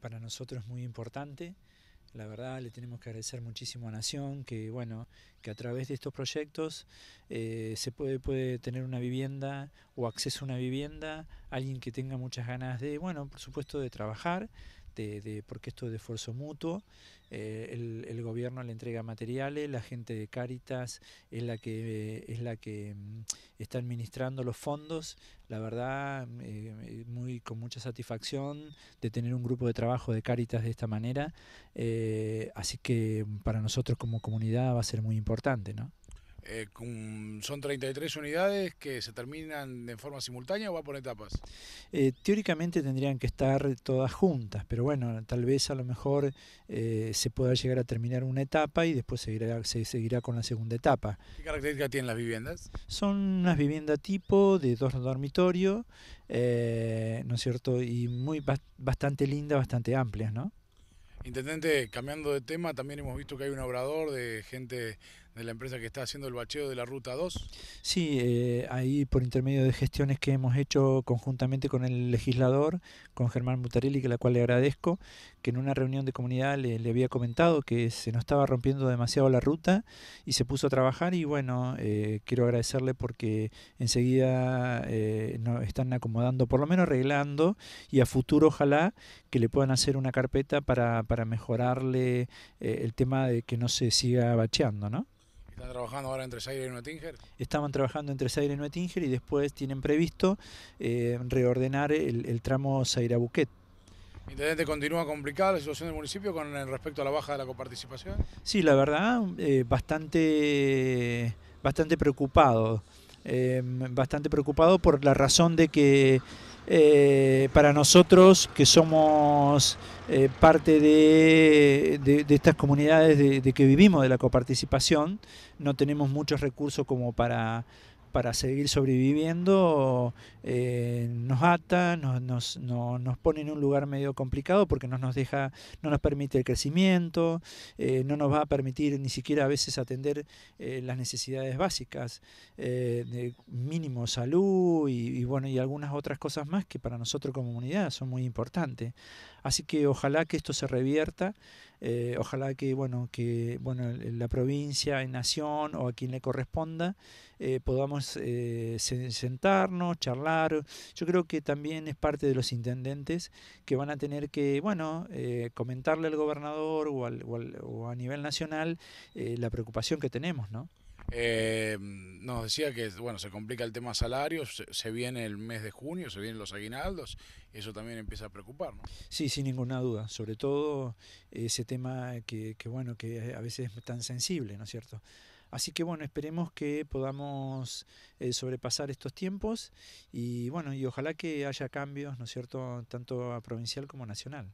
para nosotros es muy importante. La verdad le tenemos que agradecer muchísimo a Nación que bueno que a través de estos proyectos eh, se puede, puede tener una vivienda o acceso a una vivienda, alguien que tenga muchas ganas de, bueno, por supuesto de trabajar, porque esto es de esfuerzo mutuo, eh, el, gobierno le entrega materiales, la gente de Cáritas es la que, es la que mm, está administrando los fondos, la verdad, mm, eh, muy, con mucha satisfacción de tener un grupo de trabajo de Cáritas de esta manera, eh, así que mm, para nosotros como comunidad va a ser muy importante, ¿no? Eh, ¿Son 33 unidades que se terminan de forma simultánea o va por etapas? Eh, teóricamente tendrían que estar todas juntas, pero bueno, tal vez a lo mejor eh, se pueda llegar a terminar una etapa y después seguirá, se seguirá con la segunda etapa. ¿Qué características tienen las viviendas? Son unas viviendas tipo de dos dormitorios, ¿no es cierto? Y muy bastante lindas, bastante amplias, ¿no? Intendente, cambiando de tema, también hemos visto que hay un obrador de gente de la empresa que está haciendo el bacheo de la Ruta 2? Sí, eh, ahí por intermedio de gestiones que hemos hecho conjuntamente con el legislador, con Germán Mutarelli, que la cual le agradezco, que en una reunión de comunidad le, había comentado que se nos estaba rompiendo demasiado la ruta y se puso a trabajar y bueno, eh, quiero agradecerle porque enseguida eh, están acomodando, por lo menos arreglando y a futuro ojalá que le puedan hacer una carpeta para, para mejorarle eh, el tema de que no se siga bacheando, ¿no? trabajando ahora entre Zaire y Nuetinger? Estaban trabajando entre Zaire y Nuetinger y después tienen previsto eh, reordenar el, tramo Zaira-Buquet. Intendente, ¿continúa complicada la situación del municipio con eh, respecto a la baja de la coparticipación? Sí, la verdad, eh, bastante, bastante preocupado eh, bastante preocupado por la razón de que eh, para nosotros que somos eh, parte de, estas comunidades de, que vivimos de la coparticipación, no tenemos muchos recursos como para, para seguir sobreviviendo eh, nos ata, nos, pone en un lugar medio complicado porque no nos deja, no nos permite el crecimiento, eh, no nos va a permitir ni siquiera a veces atender eh, las necesidades básicas, de mínimo salud y, bueno, y algunas otras cosas más que para nosotros como comunidad son muy importantes. Así que ojalá que esto se revierta, ojalá que bueno, que bueno, la provincia, en nación o a quien le corresponda, podamos eh, sentarnos, charlar. Yo creo que también es parte de los intendentes que van a tener que, bueno, eh, comentarle al gobernador o, o, a nivel nacional eh, la preocupación que tenemos, ¿no? nos decía que bueno se complica el tema salarios, se, viene el mes de junio, se vienen los aguinaldos, eso también empieza a preocuparnos Sí, sin ninguna duda, sobre todo ese tema que, que bueno que a veces es tan sensible, ¿no es cierto? Así que bueno, esperemos que podamos eh, sobrepasar estos tiempos y bueno, y ojalá que haya cambios, ¿no es cierto?, tanto a provincial como nacional.